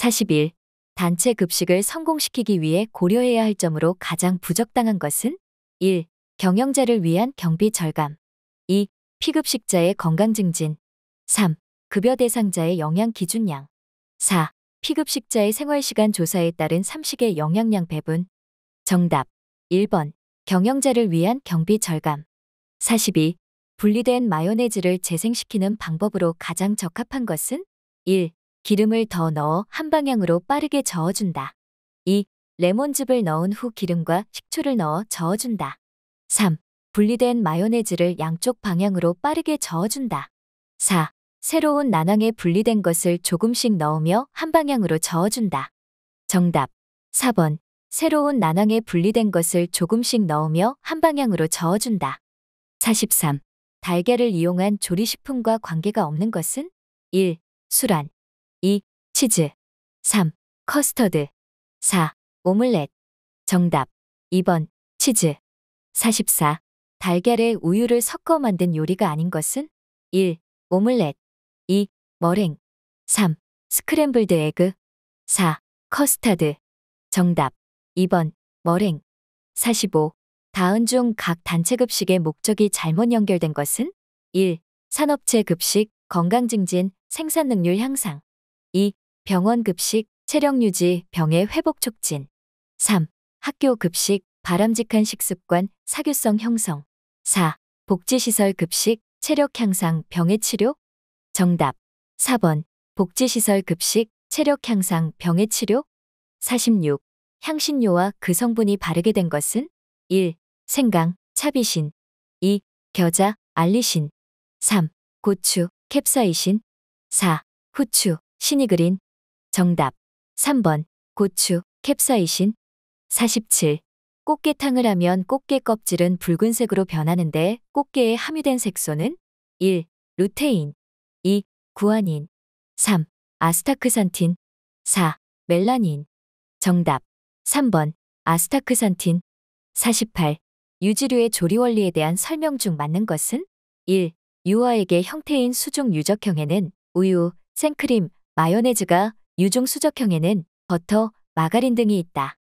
4 1 단체 급식을 성공시키기 위해 고려해야 할 점으로 가장 부적당한 것은 1. 경영자를 위한 경비 절감 2. 피급식자의 건강 증진 3. 급여 대상자의 영양 기준량 4. 피급식자의 생활시간 조사에 따른 삼식의 영양량 배분 정답 1번 경영자를 위한 경비 절감 42. 분리된 마요네즈를 재생시키는 방법으로 가장 적합한 것은 1. 기름을 더 넣어 한 방향으로 빠르게 저어준다. 2. 레몬즙을 넣은 후 기름과 식초를 넣어 저어준다. 3. 분리된 마요네즈를 양쪽 방향으로 빠르게 저어준다. 4. 새로운 난황에 분리된 것을 조금씩 넣으며 한 방향으로 저어준다. 정답 4번 새로운 난황에 분리된 것을 조금씩 넣으며 한 방향으로 저어준다. 43. 달걀을 이용한 조리식품과 관계가 없는 것은? 1. 술안 2. 치즈 3. 커스터드 4. 오믈렛 정답 2번 치즈 44. 달걀에 우유를 섞어 만든 요리가 아닌 것은? 1. 오믈렛 2. 머랭 3. 스크램블드 에그 4. 커스터드 정답 2번 머랭 45. 다음중 각 단체 급식의 목적이 잘못 연결된 것은? 1. 산업체 급식, 건강 증진, 생산 능률 향상. 2. 병원 급식, 체력 유지, 병의 회복 촉진. 3. 학교 급식, 바람직한 식습관, 사교성 형성. 4. 복지시설 급식, 체력 향상, 병의 치료. 정답. 4번. 복지시설 급식, 체력 향상, 병의 치료. 46. 향신료와 그 성분이 바르게 된 것은? 1. 생강, 차비신. 2. 겨자, 알리신. 3. 고추, 캡사이신. 4. 후추, 신이 그린 정답 3번 고추 캡사이신 47 꽃게탕을 하면 꽃게 껍질은 붉은색으로 변하는데 꽃게에 함유된 색소는 1. 루테인 2. 구아닌 3. 아스타크산틴 4. 멜라닌 정답 3번 아스타크산틴 48. 유지류의 조리 원리에 대한 설명 중 맞는 것은 1. 유아에게 형태인 수중 유적형에는 우유, 생크림, 마요네즈가 유종 수적형에는 버터, 마가린 등이 있다.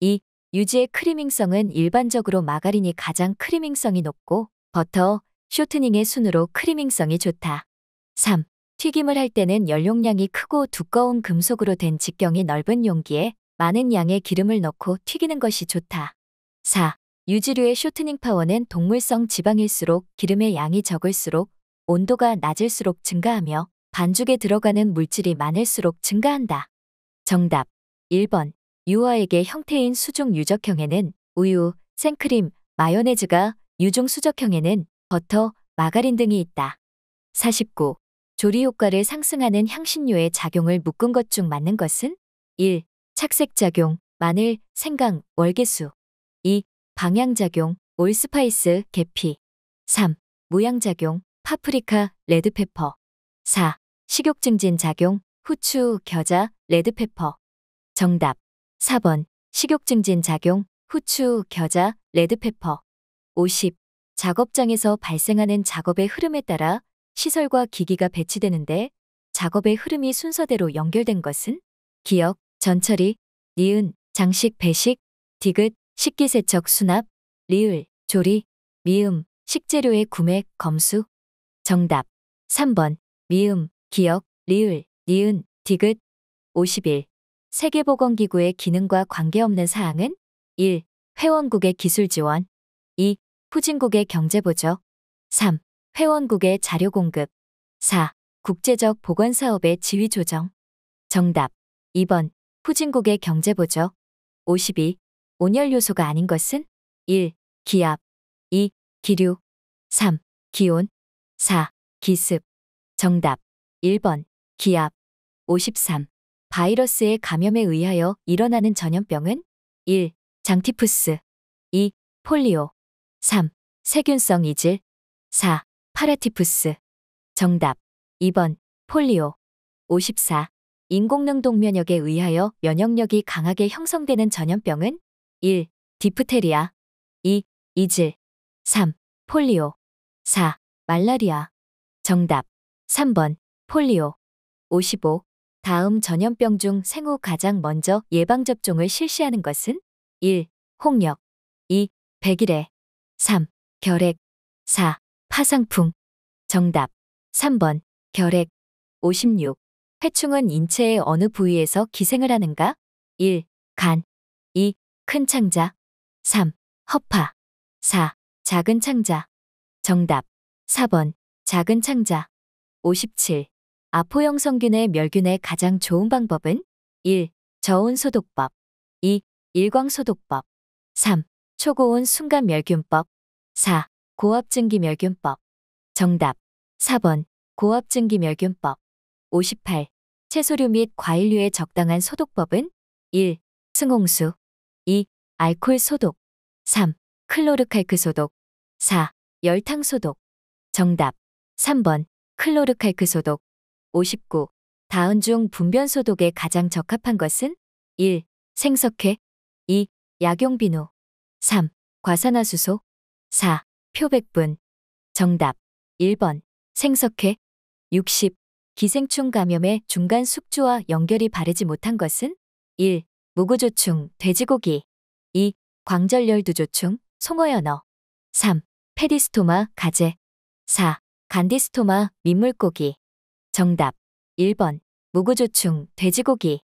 2. 유지의 크리밍성은 일반적으로 마가린이 가장 크리밍성이 높고 버터, 쇼트닝의 순으로 크리밍성이 좋다. 3. 튀김을 할 때는 연용량이 크고 두꺼운 금속으로 된 직경이 넓은 용기에 많은 양의 기름을 넣고 튀기는 것이 좋다. 4. 유지류의 쇼트닝 파워는 동물성 지방일수록 기름의 양이 적을수록 온도가 낮을수록 증가하며 반죽에 들어가는 물질이 많을수록 증가한다. 정답 1번 유아에게 형태인 수중 유적형에는 우유, 생크림, 마요네즈가 유중 수적형에는 버터, 마가린 등이 있다. 49. 조리 효과를 상승하는 향신료의 작용을 묶은 것 중 맞는 것은? 1. 착색작용, 마늘, 생강, 월계수 2. 방향작용, 올스파이스, 계피 3. 무향작용, 파프리카, 레드페퍼 4. 식욕 증진 작용, 후추, 겨자, 레드페퍼. 정답. 4번. 식욕 증진 작용, 후추, 겨자, 레드페퍼. 50. 작업장에서 발생하는 작업의 흐름에 따라 시설과 기기가 배치되는데 작업의 흐름이 순서대로 연결된 것은 기억, 전처리, 니은, 장식, 배식, 디귿, 식기세척, 수납, 리을, 조리, 미음, 식재료의 구매, 검수. 정답. 3번. 미음, 기억, 리을, 니은, 디귿, 51. 세계보건기구의 기능과 관계없는 사항은 1. 회원국의 기술 지원 2. 후진국의 경제보조 3. 회원국의 자료 공급 4. 국제적 보건사업의 지휘 조정 정답 2번 후진국의 경제보조 52. 온열 요소가 아닌 것은 1. 기압 2. 기류 3. 기온 4. 기습 정답 1번 기압 53 바이러스의 감염에 의하여 일어나는 전염병은 1. 장티푸스 2. 폴리오 3. 세균성 이질 4. 파라티푸스 정답 2번 폴리오 54. 인공능 동면역에 의하여 면역력이 강하게 형성되는 전염병은 1. 디프테리아 2. 이질 3. 폴리오 4. 말라리아 정답 3번 폴리오 55. 다음 전염병 중 생후 가장 먼저 예방접종을 실시하는 것은 1. 홍역 2. 백일에 3. 결핵 4. 파상풍 정답 3번 결핵 56. 해충은 인체의 어느 부위에서 기생을 하는가? 1. 간 2. 큰 창자 3. 허파 4. 작은 창자 정답 4번 작은 창자 57. 아포형성균의 멸균에 가장 좋은 방법은 1. 저온 소독법 2. 일광 소독법 3. 초고온 순간 멸균법 4. 고압증기 멸균법 정답 4번 고압증기 멸균법 58. 채소류 및과일류에 적당한 소독법은 1. 승홍수 2. 알콜 소독 3. 클로르칼크 소독 4. 열탕 소독 정답 3번 클로르칼크 소독 59. 다은 중 분변 소독에 가장 적합한 것은 1. 생석회 2. 약용비누 3. 과산화수소 4. 표백분 정답 1번 생석회 60. 기생충 감염의 중간 숙주와 연결이 바르지 못한 것은 1. 무구조충 돼지고기 2. 광절열두조충 송어연어 3. 페디스토마 가재 4. 간디스토마 민물고기 정답 1번 무구조충 돼지고기